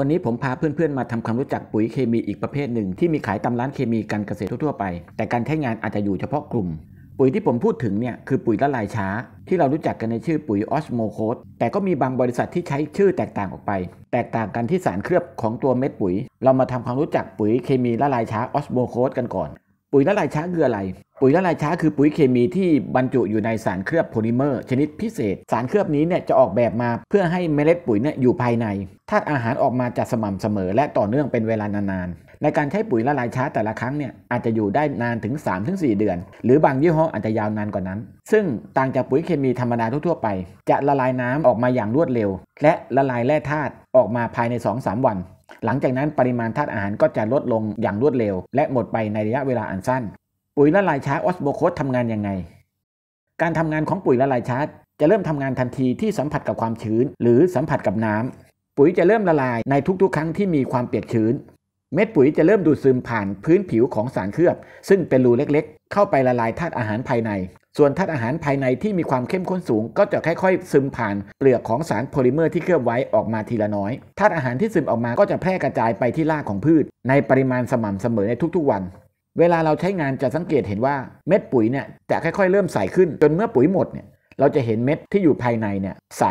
วันนี้ผมพาเพื่อนๆ มาทำความรู้จักปุ๋ยเคมีอีกประเภทหนึ่งที่มีขายตามร้านเคมีการเกษตรทั่วๆไป แต่การใช้งานอาจจะอยู่เฉพาะกลุ่ม ปุ๋ยที่ผมพูดถึงเนี่ยคือปุ๋ยละลายช้า ที่เรารู้จักกันในชื่อปุ๋ยออสโมโคสแต่ก็มีบางบริษัทที่ใช้ชื่อแตกต่างออกไป แตกต่างกันที่สารเคลือบของตัวเม็ดปุ๋ย เรามาทำความรู้จักปุ๋ยเคมีละลายช้าออสโมโคสกันก่อนปุ๋ยละลายช้าคืออะไรปุ๋ยละลายช้าคือปุ๋ยเคมีที่บรรจุอยู่ในสารเคลือบโพลิเมอร์ ชนิดพิเศษ สารเคลือบนี้เนี่ยจะออกแบบมาเพื่อให้เมล็ดปุ๋ยเนี่ยอยู่ภายในธาตุอาหารออกมาจะสม่ำเสมอและต่อเนื่องเป็นเวลานาน ๆ ในการใช้ปุ๋ยละลายช้าแต่ละครั้งเนี่ยอาจจะอยู่ได้นานถึง 3-4 เดือนหรือบางยี่ห้ออาจจะยาวนานกว่านั้น ซึ่งต่างจากปุ๋ยเคมีธรรมดาทั่ว ๆ ไป จะละลายน้ำออกมาอย่างรวดเร็ว และละลายแร่ธาตุออกมาภายใน2-3วันหลังจากนั้นปริมาณธาตุอาหารก็จะลดลงอย่างรวดเร็ว และหมดไปในระยะเวลาอันสั้น ปุ๋ยละลายช้าออสโบโคสทำงานยังไง การทำงานของปุ๋ยละลายช้าจะเริ่มทำงานทันทีที่สัมผัสกับความชื้น หรือสัมผัสกับน้ำปุ๋ยจะเริ่มละลายในทุกๆครั้งที่มีความเปียกชื้น เม็ดปุ๋ยจะเริ่มดูดซึมผ่านพื้นผิวของสารเคลือบ ซึ่งเป็นรูเล็กๆ เข้าไปละลายธาตุอาหารภายในส่วนธาตุอาหารภายในที่มีความเข้มข้นสูง ก็จะค่อยๆซึมผ่าน เปลือกของสารโพลิเมอร์ที่เคลือบไว้ออกมาทีละน้อยธาตุอาหารที่ซึมออกมาก็จะแพร่กระจายไปที่รากของพืช ในปริมาณสม่ำเสมอในทุกๆ วัน เวลาเราใช้งานจะสังเกตเห็นว่าเม็ดปุ๋ยเนี่ยจะค่อยๆเริ่มใสขึ้นจนเมื่อปุ๋ยหมดเนี่ยเราจะเห็นเม็ดที่อยู่ภายในเนี่ยใส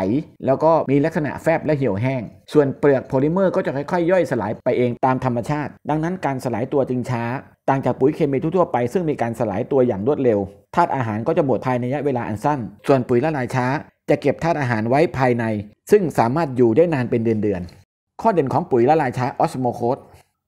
แล้วก็มีลักษณะแฟบและเหี่ยวแห้ง ส่วนเปลือกโพลิเมอร์ก็จะค่อยๆย่อยสลายไปเองตามธรรมชาติ ดังนั้นการสลายตัวจึงช้า ต่างจากปุ๋ยเคมีทั่วๆไป ซึ่งมีการสลายตัวอย่างรวดเร็วธาตุอาหารก็จะหมดภายในระยะเวลาอันสั้น ส่วนปุ๋ยละลายช้าจะเก็บธาตุอาหารไว้ภายใน ซึ่งสามารถอยู่ได้นานเป็นเดือนๆข้อเด่นของปุ๋ยละลายช้าออสโมโคส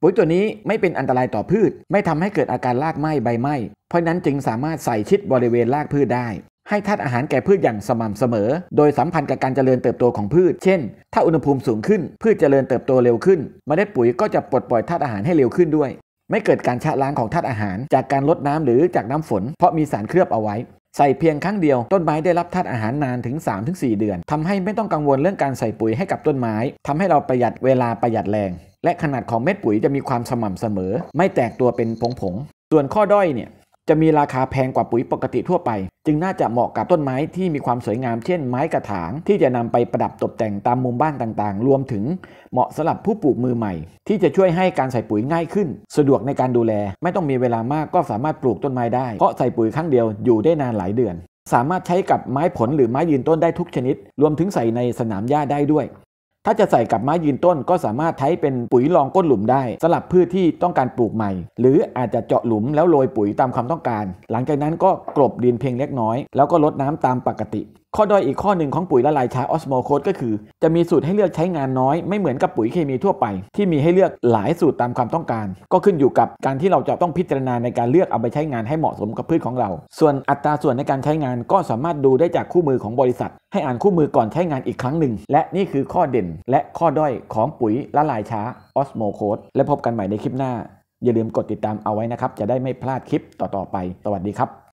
ปุ๋ยตัวนี้ไม่เป็นอันตรายต่อพืช ไม่ทำให้เกิดอาการรากไหม้ใบไหม้เพราะนั้นจึงสามารถใส่ชิดบริเวณรากพืชได้ให้ธาตุอาหารแก่พืชอย่างสม่ำเสมอ โดยสัมพันธ์กับการเจริญเติบโตของพืช เช่น ถ้าอุณหภูมิสูงขึ้น พืชเจริญเติบโตเร็วขึ้นมเมล็ดปุ๋ยก็จะปลดปล่อยธาตุอาหารให้เร็วขึ้นด้วย ไม่เกิดการชะล้างของธาตุอาหาร จากการลดน้ำหรือจากน้ำฝนเพราะมีสารเคลือบเอาไว้ ใส่เพียงครั้งเดียว ต้นไม้ได้รับธาตุอาหารนานถึง 3-4 เดือน ทำให้ไม่ต้องกังวลเรื่องการใส่ปุ๋ยให้กับต้นไม้ ทำให้เราประหยัดเวลาประหยัดแรง และขนาดของเม็ดปุ๋ยจะมีความสม่ำเสมอ ไม่แตกตัวเป็นผงๆส่วนข้อด้อยเนี่ยจะมีราคาแพงกว่าปุ๋ยปกติทั่วไป จึงน่าจะเหมาะกับต้นไม้ที่มีความสวยงามเช่นไม้กระถางที่จะนำไปประดับตกแต่งตามมุมบ้านต่างๆ รวมถึงเหมาะสำหรับผู้ปลูกมือใหม่ ที่จะช่วยให้การใส่ปุ๋ยง่ายขึ้น สะดวกในการดูแล ไม่ต้องมีเวลามากก็สามารถปลูกต้นไม้ได้เพราะใส่ปุ๋ยครั้งเดียวอยู่ได้นานหลายเดือน สามารถใช้กับไม้ผลหรือไม้ยืนต้นได้ทุกชนิด รวมถึงใส่ในสนามหญ้าได้ด้วยถ้าจะใส่กับไม้ยืนต้นก็สามารถใช้เป็นปุ๋ยรองก้นหลุมได้ สลับพืชที่ต้องการปลูกใหม่ หรืออาจจะเจาะหลุมแล้วโรยปุ๋ยตามความต้องการ หลังจากนั้นก็กลบดินเพียงเล็กน้อยแล้วก็ลดน้ำตามปกติข้อด้อยอีกข้อหนึ่งของปุ๋ยละลายช้าออสโมโคสก็คือ จะมีสูตรให้เลือกใช้งานน้อย ไม่เหมือนกับปุ๋ยเคมีทั่วไป ที่มีให้เลือกหลายสูตรตามความต้องการ ก็ขึ้นอยู่กับการที่เราจะต้องพิจารณาในการเลือกเอาไปใช้งานให้เหมาะสมกับพืชของเรา ส่วนอัตราส่วนในการใช้งานก็สามารถดูได้จากคู่มือของบริษัท ให้อ่านคู่มือก่อนใช้งานอีกครั้งหนึ่งและนี่คือข้อเด่นและข้อด้อยของปุ๋ยละลายช้าออสโมโคสและพบกันใหม่ในคลิปหน้า อย่าลืมกดติดตามเอาไว้นะครับจะได้ไม่พลาดคลิปต่อๆไปสวัสดีครับ